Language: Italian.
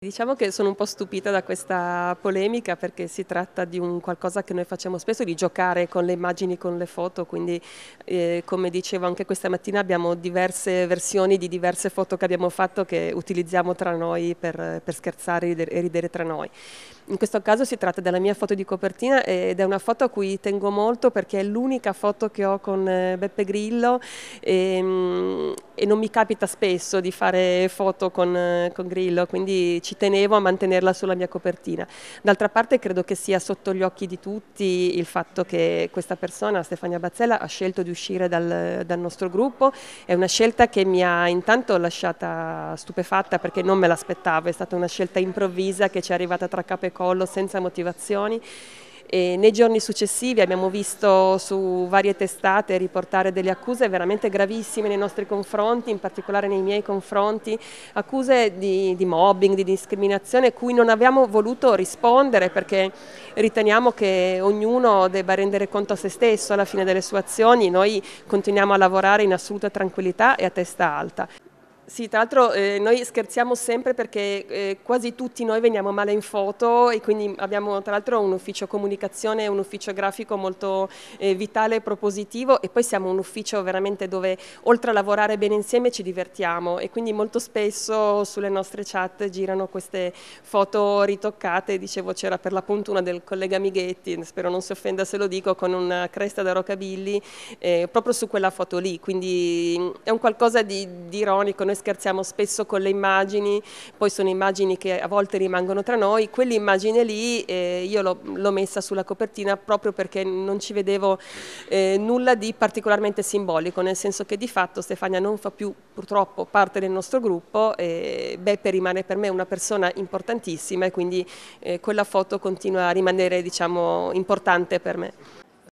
Diciamo che sono un po' stupita da questa polemica perché si tratta di un qualcosa che noi facciamo spesso, di giocare con le immagini, con le foto, quindi eh, come dicevo anche questa mattina abbiamo diverse versioni di diverse foto che abbiamo fatto che utilizziamo tra noi per, per scherzare e ridere tra noi. In questo caso si tratta della mia foto di copertina ed è una foto a cui tengo molto perché è l'unica foto che ho con eh, Beppe Grillo e, ehm, e, non mi capita spesso di fare foto con, eh, con Grillo, quindi ci tenevo a mantenerla sulla mia copertina. D'altra parte credo che sia sotto gli occhi di tutti il fatto che questa persona, Stefania Bazzella, ha scelto di uscire dal, dal nostro gruppo, è una scelta che mi ha intanto lasciata stupefatta perché non me l'aspettavo, è stata una scelta improvvisa che ci è arrivata tra capo e collo senza motivazioni e nei giorni successivi abbiamo visto su varie testate riportare delle accuse veramente gravissime nei nostri confronti, in particolare nei miei confronti, accuse di, di mobbing, di discriminazione, cui non abbiamo voluto rispondere perché riteniamo che ognuno debba rendere conto a se stesso alla fine delle sue azioni. Noi continuiamo a lavorare in assoluta tranquillità e a testa alta. Sì, tra l'altro eh, noi scherziamo sempre perché eh, quasi tutti noi veniamo male in foto e quindi abbiamo tra l'altro un ufficio comunicazione, un ufficio grafico molto eh, vitale e propositivo e poi siamo un ufficio veramente dove oltre a lavorare bene insieme ci divertiamo e quindi molto spesso sulle nostre chat girano queste foto ritoccate, dicevo c'era per l'appunto una del collega Mighetti, spero non si offenda se lo dico, con una cresta da roccabilli eh, proprio su quella foto lì, quindi mm, è un qualcosa di, di ironico. Noi scherziamo spesso con le immagini, poi sono immagini che a volte rimangono tra noi, quell'immagine lì eh, io l'ho messa sulla copertina proprio perché non ci vedevo eh, nulla di particolarmente simbolico, nel senso che di fatto Stefania non fa più purtroppo parte del nostro gruppo, e Beppe rimane per me una persona importantissima e quindi eh, quella foto continua a rimanere diciamo, importante per me.